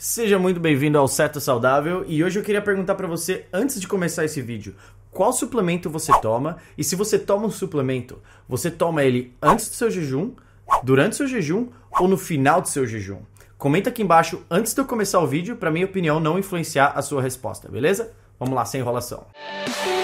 Seja muito bem-vindo ao Seta Saudável e hoje eu queria perguntar para você, antes de começar esse vídeo, qual suplemento você toma e se você toma um suplemento, você toma ele antes do seu jejum, durante o seu jejum ou no final do seu jejum? Comenta aqui embaixo antes de eu começar o vídeo para minha opinião não influenciar a sua resposta, beleza? Vamos lá, sem enrolação. Música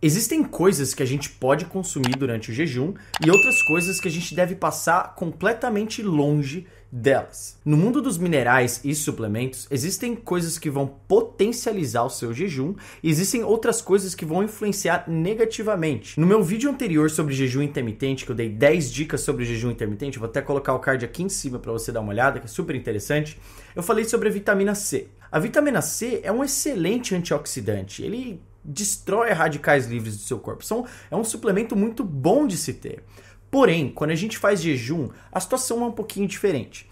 Existem coisas que a gente pode consumir durante o jejum e outras coisas que a gente deve passar completamente longe delas. No mundo dos minerais e suplementos, existem coisas que vão potencializar o seu jejum e existem outras coisas que vão influenciar negativamente. No meu vídeo anterior sobre jejum intermitente, que eu dei 10 dicas sobre jejum intermitente, vou até colocar o card aqui em cima para você dar uma olhada, que é super interessante. Eu falei sobre a vitamina C. A vitamina C é um excelente antioxidante. Ele destrói radicais livres do seu corpo. São, é um suplemento muito bom de se ter. Porém, quando a gente faz jejum, a situação é um pouquinho diferente.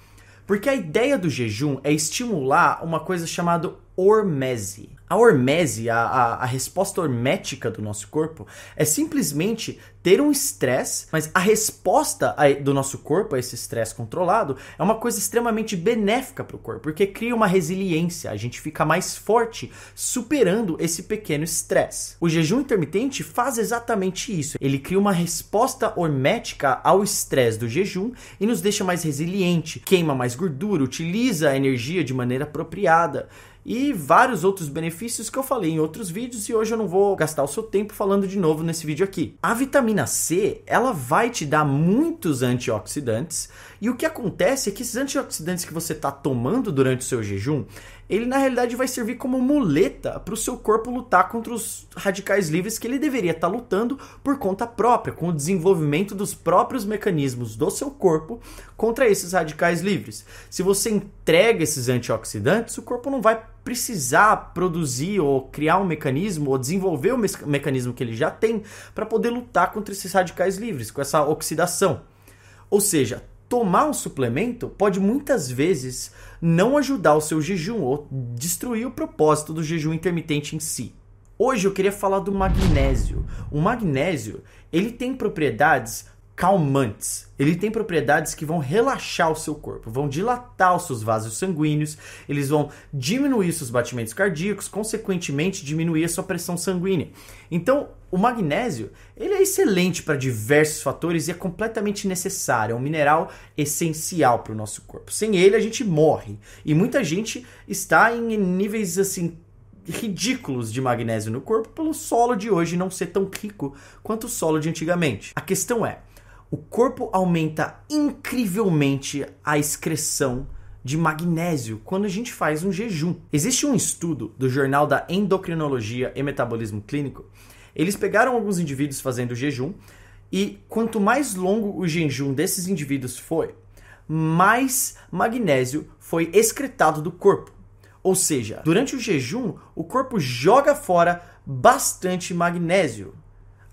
Porque a ideia do jejum é estimular uma coisa chamada hormese. A hormese, a, a, a, resposta hormética do nosso corpo, é simplesmente ter um estresse, mas a resposta a, do nosso corpo a esse estresse controlado é uma coisa extremamente benéfica para o corpo, porque cria uma resiliência, a gente fica mais forte superando esse pequeno estresse. O jejum intermitente faz exatamente isso, ele cria uma resposta hormética ao estresse do jejum e nos deixa mais resiliente, queima mais gordura, utiliza a energia de maneira apropriada e vários outros benefícios que eu falei em outros vídeos e hoje eu não vou gastar o seu tempo falando de novo nesse vídeo aqui. A vitamina C, ela vai te dar muitos antioxidantes e o que acontece é que esses antioxidantes que você está tomando durante o seu jejum, ele na realidade vai servir como muleta para o seu corpo lutar contra os radicais livres que ele deveria estar tá lutando por conta própria, com o desenvolvimento dos próprios mecanismos do seu corpo contra esses radicais livres. Se você entrega esses antioxidantes, o corpo não vai precisar produzir ou criar um mecanismo ou desenvolver o me mecanismo que ele já tem para poder lutar contra esses radicais livres, com essa oxidação. Ou seja, tomar um suplemento pode muitas vezes não ajudar o seu jejum ou destruir o propósito do jejum intermitente em si. Hoje eu queria falar do magnésio. O magnésio, ele tem propriedades calmantes. Ele tem propriedades que vão relaxar o seu corpo, vão dilatar os seus vasos sanguíneos, eles vão diminuir seus batimentos cardíacos, consequentemente diminuir a sua pressão sanguínea. Então, o magnésio, ele é excelente para diversos fatores e é completamente necessário, é um mineral essencial para o nosso corpo. Sem ele a gente morre e muita gente está em níveis assim ridículos de magnésio no corpo pelo solo de hoje não ser tão rico quanto o solo de antigamente. A questão é, o corpo aumenta incrivelmente a excreção de magnésio quando a gente faz um jejum. Existe um estudo do Jornal da Endocrinologia e Metabolismo Clínico. Eles pegaram alguns indivíduos fazendo jejum e quanto mais longo o jejum desses indivíduos foi, mais magnésio foi excretado do corpo. Ou seja, durante o jejum, o corpo joga fora bastante magnésio.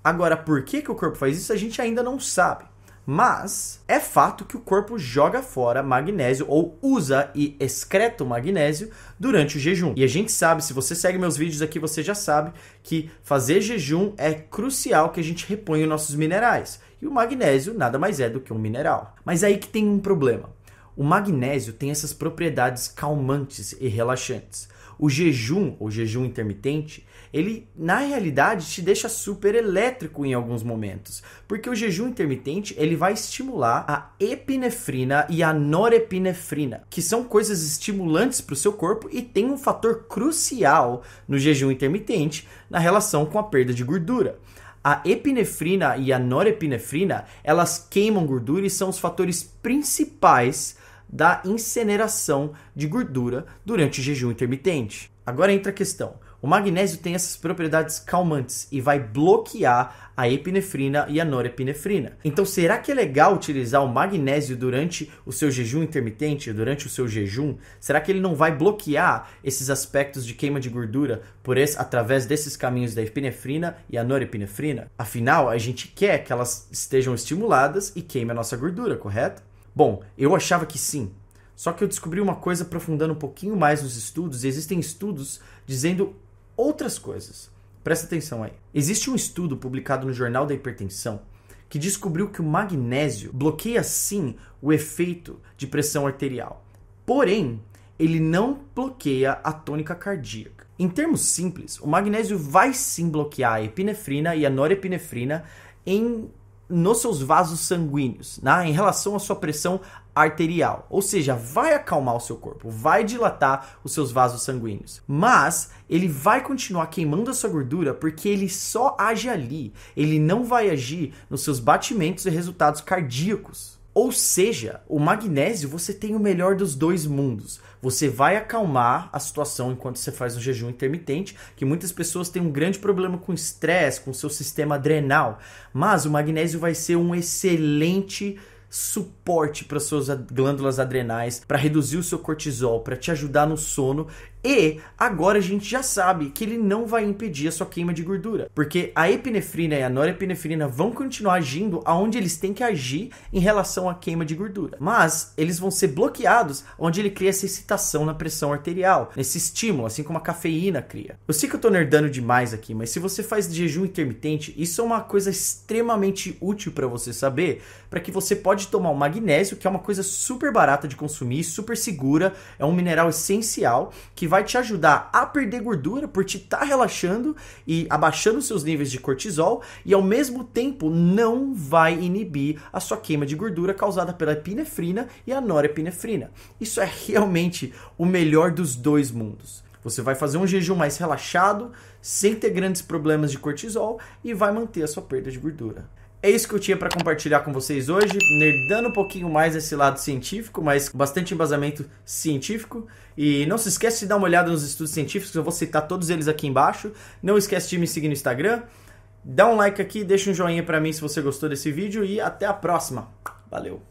Agora, por que, que o corpo faz isso, a gente ainda não sabe. Mas é fato que o corpo joga fora magnésio ou usa e excreta o magnésio durante o jejum. E a gente sabe, se você segue meus vídeos aqui, você já sabe que fazer jejum é crucial que a gente reponha os nossos minerais. E o magnésio nada mais é do que um mineral. Mas aí que tem um problema. O magnésio tem essas propriedades calmantes e relaxantes. O jejum, ou jejum intermitente, ele na realidade te deixa super elétrico em alguns momentos, porque o jejum intermitente ele vai estimular a epinefrina e a norepinefrina, que são coisas estimulantes para o seu corpo e tem um fator crucial no jejum intermitente na relação com a perda de gordura. A epinefrina e a norepinefrina, elas queimam gordura e são os fatores principais da incineração de gordura durante o jejum intermitente. Agora entra a questão: o magnésio tem essas propriedades calmantes e vai bloquear a epinefrina e a norepinefrina. Então, será que é legal utilizar o magnésio durante o seu jejum intermitente, durante o seu jejum? Será que ele não vai bloquear esses aspectos de queima de gordura por esse, através desses caminhos da epinefrina e a norepinefrina? Afinal, a gente quer que elas estejam estimuladas e queime a nossa gordura, correto? Bom, eu achava que sim, só que eu descobri uma coisa aprofundando um pouquinho mais nos estudos, e existem estudos dizendo outras coisas. Presta atenção aí. Existe um estudo publicado no Jornal da Hipertensão que descobriu que o magnésio bloqueia sim o efeito de pressão arterial. Porém, ele não bloqueia a tônica cardíaca. Em termos simples, o magnésio vai sim bloquear a epinefrina e a norepinefrina em nos seus vasos sanguíneos, né? em relação à sua pressão arterial, ou seja, vai acalmar o seu corpo, vai dilatar os seus vasos sanguíneos, mas ele vai continuar queimando a sua gordura porque ele só age ali, ele não vai agir nos seus batimentos e resultados cardíacos. Ou seja, o magnésio você tem o melhor dos dois mundos. Você vai acalmar a situação enquanto você faz o jejum intermitente, que muitas pessoas têm um grande problema com estresse, com seu sistema adrenal. Mas o magnésio vai ser um excelente suporte para suas glândulas adrenais, para reduzir o seu cortisol, para te ajudar no sono e agora a gente já sabe que ele não vai impedir a sua queima de gordura, porque a epinefrina e a norepinefrina vão continuar agindo aonde eles têm que agir em relação à queima de gordura, mas eles vão ser bloqueados onde ele cria essa excitação na pressão arterial, nesse estímulo, assim como a cafeína cria. Eu sei que eu tô nerdando demais aqui, mas se você faz jejum intermitente, isso é uma coisa extremamente útil para você saber, para que você pode tomar o magnésio, que é uma coisa super barata de consumir, super segura, é um mineral essencial que vai te ajudar a perder gordura por te estar tá relaxando e abaixando seus níveis de cortisol e ao mesmo tempo não vai inibir a sua queima de gordura causada pela epinefrina e a norepinefrina. Isso é realmente o melhor dos dois mundos. Você vai fazer um jejum mais relaxado, sem ter grandes problemas de cortisol e vai manter a sua perda de gordura. É isso que eu tinha para compartilhar com vocês hoje, nerdando um pouquinho mais esse lado científico, mas bastante embasamento científico. E não se esquece de dar uma olhada nos estudos científicos, eu vou citar todos eles aqui embaixo. Não esquece de me seguir no Instagram. Dá um like aqui, deixa um joinha para mim se você gostou desse vídeo e até a próxima. Valeu.